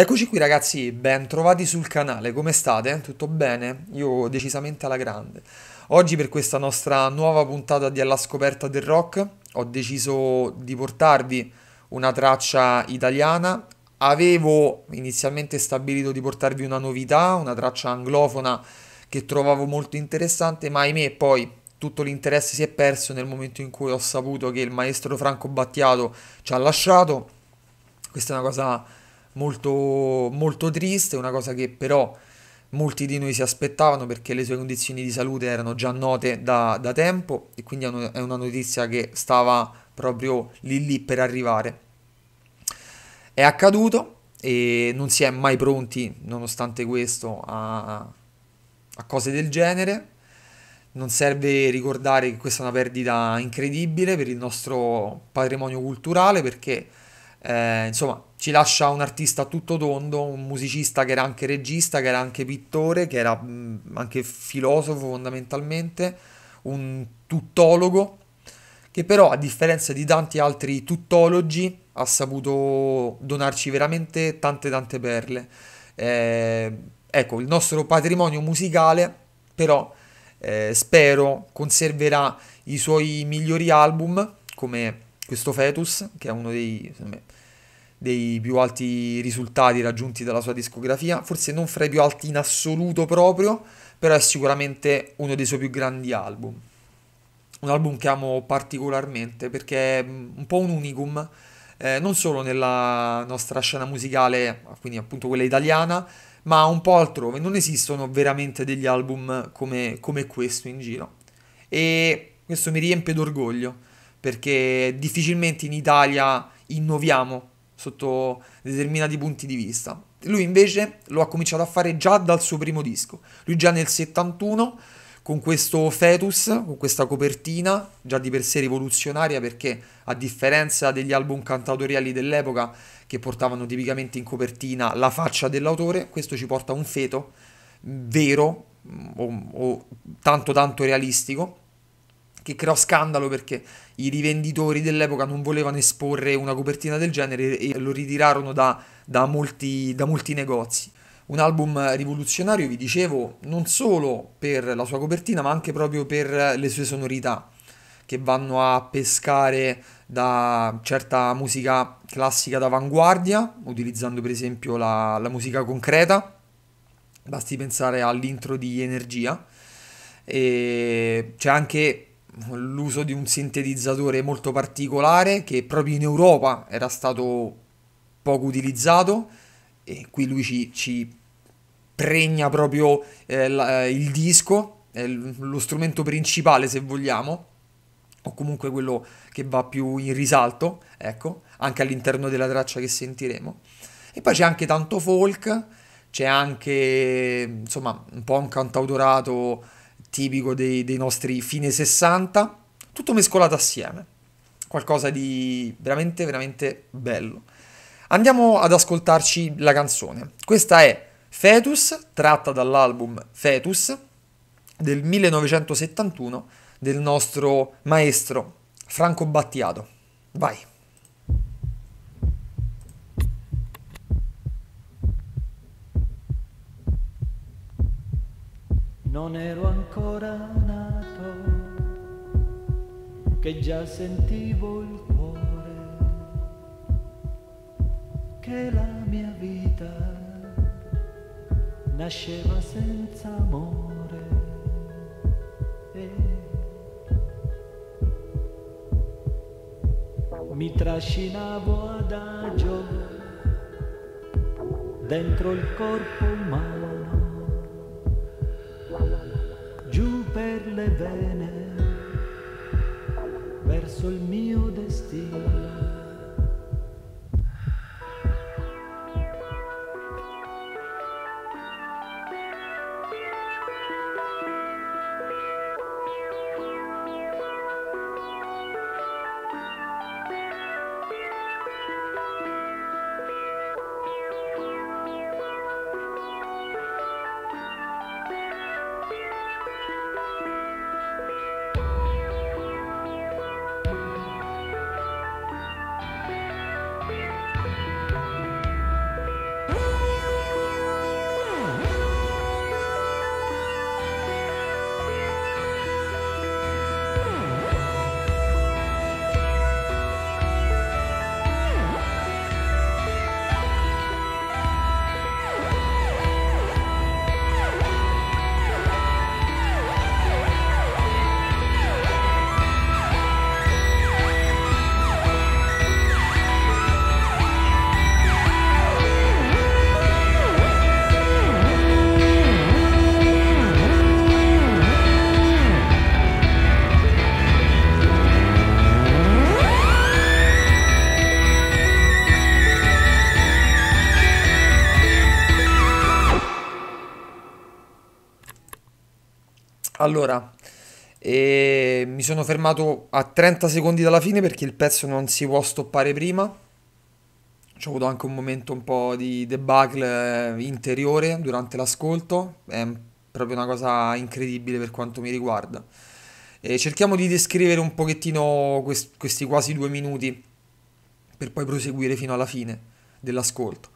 Eccoci qui ragazzi, ben trovati sul canale, come state? Tutto bene? Io decisamente alla grande. Oggi per questa nostra nuova puntata di Alla scoperta del rock ho deciso di portarvi una traccia italiana. Avevo inizialmente stabilito di portarvi una novità, una traccia anglofona che trovavo molto interessante, ma ahimè poi tutto l'interesse si è perso nel momento in cui ho saputo che il maestro Franco Battiato ci ha lasciato. Questa è una cosa molto, molto triste, una cosa che però molti di noi si aspettavano perché le sue condizioni di salute erano già note da, da tempo e quindi è una notizia che stava proprio lì lì per arrivare. È accaduto e non si è mai pronti, nonostante questo, a, a cose del genere. Non serve ricordare che questa è una perdita incredibile per il nostro patrimonio culturale perché eh, insomma, ci lascia un artista tutto tondo, un musicista che era anche regista, che era anche pittore, che era mh, mm, anche filosofo fondamentalmente, un tuttologo, che però a differenza di tanti altri tuttologi ha saputo donarci veramente tante tante perle. Eh, ecco, il nostro patrimonio musicale però eh, spero conserverà i suoi migliori album come questo fetus, che è uno dei, me, dei più alti risultati raggiunti dalla sua discografia, forse non fra i più alti in assoluto proprio, però è sicuramente uno dei suoi più grandi album. Un album che amo particolarmente perché è un po' un unicum, eh, non solo nella nostra scena musicale, quindi appunto quella italiana, ma un po' altrove. Non esistono veramente degli album come, come questo in giro. E questo mi riempie d'orgoglio perché difficilmente in Italia innoviamo sotto determinati punti di vista. Lui invece lo ha cominciato a fare già dal suo primo disco. Lui già nel 71 con questo fetus, con questa copertina già di per sé rivoluzionaria perché a differenza degli album cantatoriali dell'epoca che portavano tipicamente in copertina la faccia dell'autore, questo ci porta un feto vero mm, o, o tanto tanto realistico che creò scandalo perché i rivenditori dell'epoca non volevano esporre una copertina del genere e lo ritirarono da, da, molti, da molti negozi. Un album rivoluzionario, vi dicevo, non solo per la sua copertina, ma anche proprio per le sue sonorità, che vanno a pescare da certa musica classica d'avanguardia, utilizzando per esempio la, la musica concreta, basti pensare all'intro di Energia, e c'è anche l'uso di un sintetizzatore molto particolare che proprio in Europa era stato poco utilizzato e qui lui ci, ci pregna proprio eh, la, eh, il disco, è lo strumento principale se vogliamo, o comunque quello che va più in risalto, ecco, anche all'interno della traccia che sentiremo. E poi c'è anche tanto folk, c'è anche insomma un po' un cantautorato tipico dei, dei nostri fine 60, tutto mescolato assieme, qualcosa di veramente, veramente bello. Andiamo ad ascoltarci la canzone. Questa è Fetus, tratta dall'album Fetus del 1971 del nostro maestro Franco Battiato. Vai! non ero ancora nato, che già sentivo il cuore, che la mia vita nasceva senza amore. E mi trascinavo adagio dentro il corpo umano nelle vene verso il mio destino. Allora, e mi sono fermato a 30 secondi dalla fine perché il pezzo non si può stoppare prima. ci ho avuto anche un momento un po' di debacle eh, interiore durante l'ascolto, è proprio una cosa incredibile per quanto mi riguarda. E cerchiamo di descrivere un pochettino questi quasi due minuti per poi proseguire fino alla fine dell'ascolto.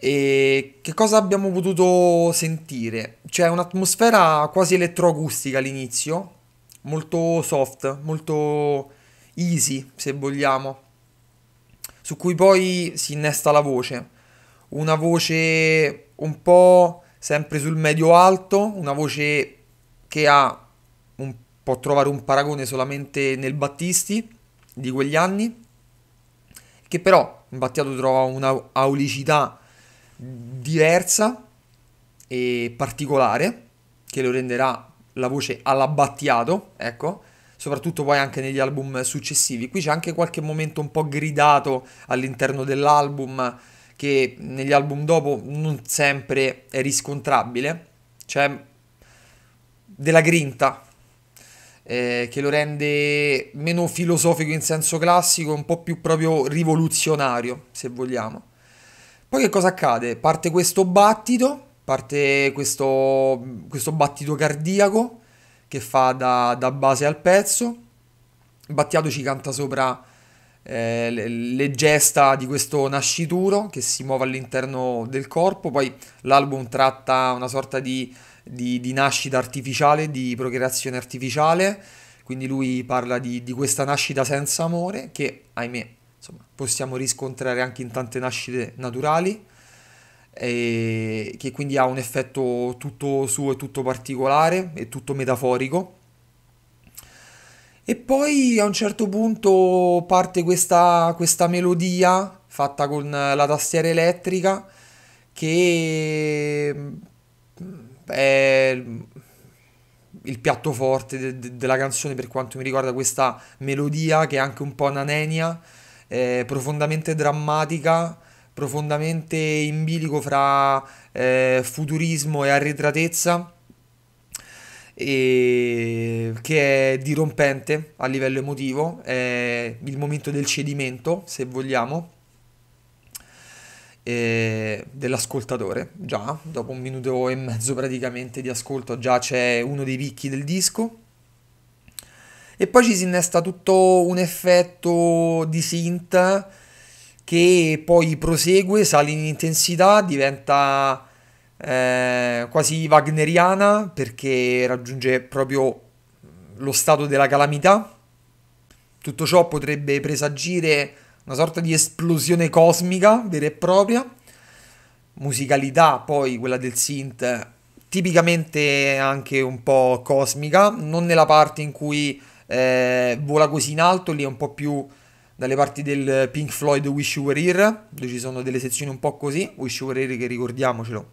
E che cosa abbiamo potuto sentire? C'è cioè, un'atmosfera quasi elettroacustica all'inizio, molto soft, molto easy se vogliamo, su cui poi si innesta la voce, una voce un po' sempre sul medio alto, una voce che ha un, può trovare un paragone solamente nel Battisti di quegli anni, che però in Battiato trova una aulicità diversa e particolare che lo renderà la voce all'abbattiato, ecco, soprattutto poi anche negli album successivi. Qui c'è anche qualche momento un po' gridato all'interno dell'album che negli album dopo non sempre è riscontrabile, c'è della grinta eh, che lo rende meno filosofico in senso classico, un po' più proprio rivoluzionario, se vogliamo. Poi che cosa accade? Parte questo battito, parte questo, questo battito cardiaco che fa da, da base al pezzo. Battiato ci canta sopra eh, le, le, gesta di questo nascituro che si muove all'interno del corpo. Poi l'album tratta una sorta di, di, di nascita artificiale, di procreazione artificiale. Quindi lui parla di, di questa nascita senza amore che, ahimè, insomma, possiamo riscontrare anche in tante nascite naturali, e che quindi ha un effetto tutto suo e tutto particolare e tutto metaforico. E poi a un certo punto parte questa, questa melodia fatta con la tastiera elettrica che mm, è il piatto forte de- de- della canzone per quanto mi riguarda questa melodia che è anche un po' nanenia eh, profondamente drammatica, profondamente in bilico fra eh, futurismo e arretratezza, e che è dirompente a livello emotivo, è il momento del cedimento, se vogliamo, eh, dell'ascoltatore. Già, dopo un minuto e mezzo praticamente di ascolto, già c'è uno dei picchi del disco. E poi ci si innesta tutto un effetto di synth che poi prosegue, sale in intensità, diventa eh, quasi wagneriana perché raggiunge proprio lo stato della calamità. Tutto ciò potrebbe presagire una sorta di esplosione cosmica vera e propria. Musicalità, poi quella del synth, tipicamente anche un po' cosmica, non nella parte in cui eh, vola così in alto, lì è un po' più dalle parti del Pink Floyd Wish You Were Here, dove ci sono delle sezioni un po' così, Wish You Were Here che ricordiamocelo,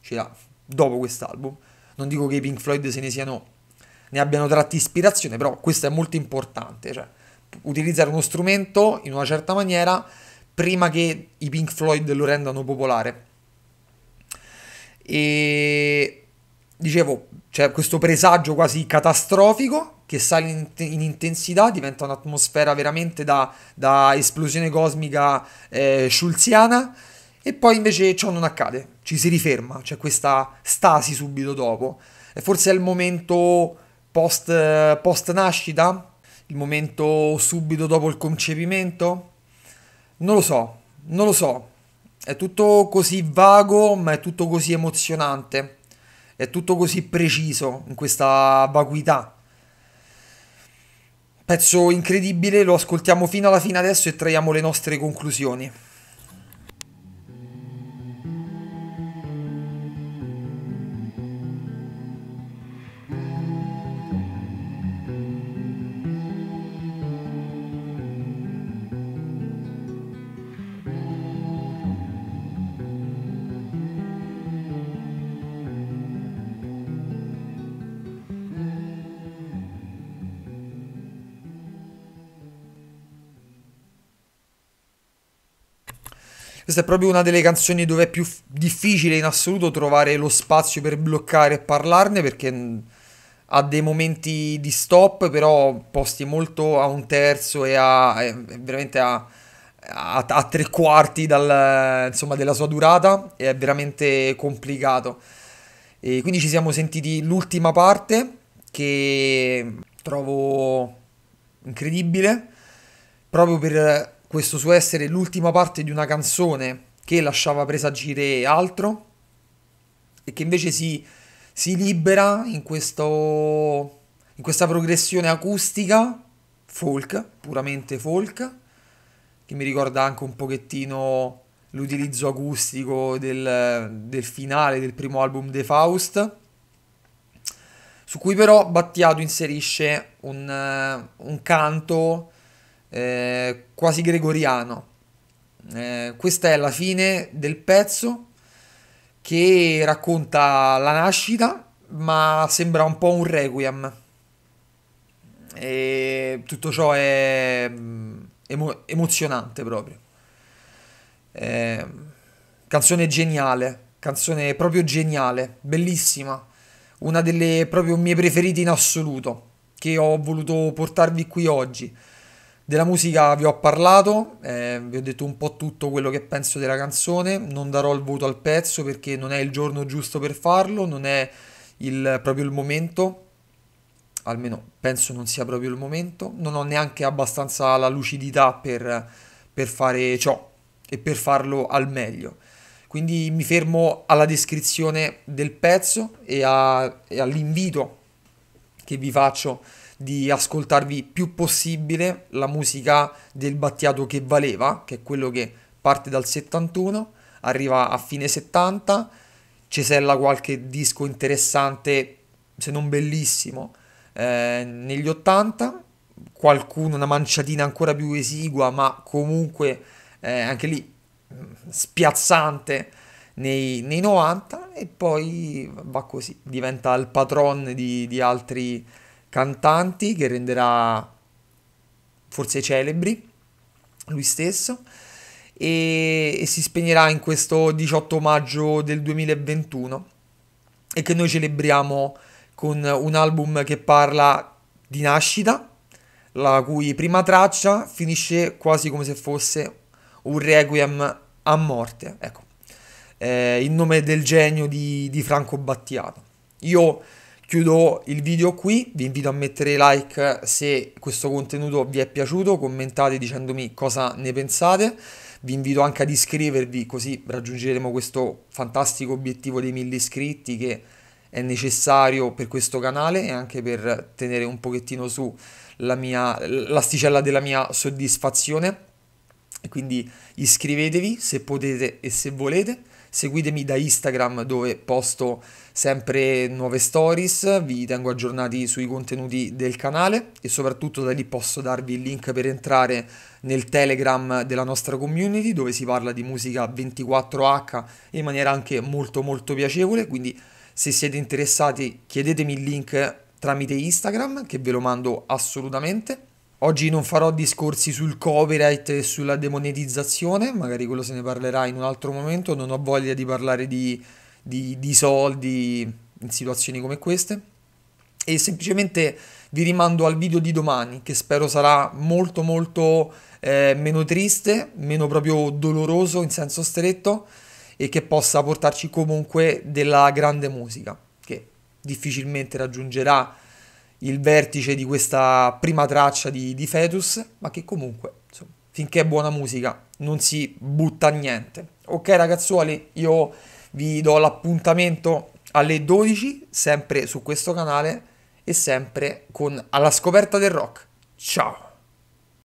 ce l'ha dopo quest'album, non dico che i Pink Floyd se ne siano, ne abbiano tratti ispirazione, però questo è molto importante, cioè utilizzare uno strumento in una certa maniera prima che i Pink Floyd lo rendano popolare. E dicevo, c'è questo presagio quasi catastrofico che sale in, in intensità, diventa un'atmosfera veramente da, da esplosione cosmica eh, schulziana e poi invece ciò non accade, ci si riferma, c'è questa stasi subito dopo. E forse è il momento post, post nascita, il momento subito dopo il concepimento? Non lo so, non lo so. È tutto così vago, ma è tutto così emozionante. È tutto così preciso in questa vacuità. Pezzo incredibile, lo ascoltiamo fino alla fine adesso e traiamo le nostre conclusioni. Questa è proprio una delle canzoni dove è più difficile in assoluto trovare lo spazio per bloccare e parlarne perché mm, ha dei momenti di stop, però posti molto a un terzo e a, è veramente a, a, a, tre quarti dal, insomma, della sua durata e è veramente complicato. E quindi ci siamo sentiti l'ultima parte che trovo incredibile proprio per questo suo essere l'ultima parte di una canzone che lasciava presagire altro e che invece si, si libera in, questo, in questa progressione acustica folk, puramente folk, che mi ricorda anche un pochettino l'utilizzo acustico del, del, finale del primo album De Faust, su cui però Battiato inserisce un, un canto eh, quasi gregoriano. Eh, questa è la fine del pezzo che racconta la nascita, ma sembra un po' un requiem. E tutto ciò è mm, emo- emozionante proprio. Eh, canzone geniale, canzone proprio geniale, bellissima, una delle proprio mie preferite in assoluto che ho voluto portarvi qui oggi. Della musica vi ho parlato, eh, vi ho detto un po' tutto quello che penso della canzone, non darò il voto al pezzo perché non è il giorno giusto per farlo, non è il, proprio il momento, almeno penso non sia proprio il momento, non ho neanche abbastanza la lucidità per, per fare ciò e per farlo al meglio. Quindi mi fermo alla descrizione del pezzo e, a, e all'invito che vi faccio di ascoltarvi più possibile la musica del Battiato che valeva, che è quello che parte dal 71, arriva a fine 70, cesella qualche disco interessante, se non bellissimo, eh, negli 80, qualcuno, una manciatina ancora più esigua, ma comunque eh, anche lì mm, spiazzante nei, nei, 90 e poi va così, diventa il patron di, di altri cantanti che renderà forse celebri lui stesso e, e, si spegnerà in questo 18 maggio del 2021 e che noi celebriamo con un album che parla di nascita, la cui prima traccia finisce quasi come se fosse un requiem a morte, ecco, eh, in nome del genio di, di Franco Battiato. Io Chiudo il video qui, vi invito a mettere like se questo contenuto vi è piaciuto, commentate dicendomi cosa ne pensate, vi invito anche ad iscrivervi così raggiungeremo questo fantastico obiettivo dei 1000 iscritti che è necessario per questo canale e anche per tenere un pochettino su la mia, l'asticella della mia soddisfazione. Quindi iscrivetevi se potete e se volete seguitemi da Instagram dove posto sempre nuove stories, vi tengo aggiornati sui contenuti del canale e soprattutto da lì posso darvi il link per entrare nel Telegram della nostra community dove si parla di musica 24H in maniera anche molto molto piacevole, quindi se siete interessati chiedetemi il link tramite Instagram che ve lo mando assolutamente Oggi non farò discorsi sul copyright e sulla demonetizzazione, magari quello se ne parlerà in un altro momento, non ho voglia di parlare di, di, di soldi in situazioni come queste. E semplicemente vi rimando al video di domani, che spero sarà molto molto eh, meno triste, meno proprio doloroso in senso stretto e che possa portarci comunque della grande musica, che difficilmente raggiungerà il vertice di questa prima traccia di, di Fetus, ma che comunque, insomma, finché è buona musica, non si butta niente. Ok ragazzuoli, io vi do l'appuntamento alle 12, sempre su questo canale e sempre con Alla scoperta del rock. Ciao!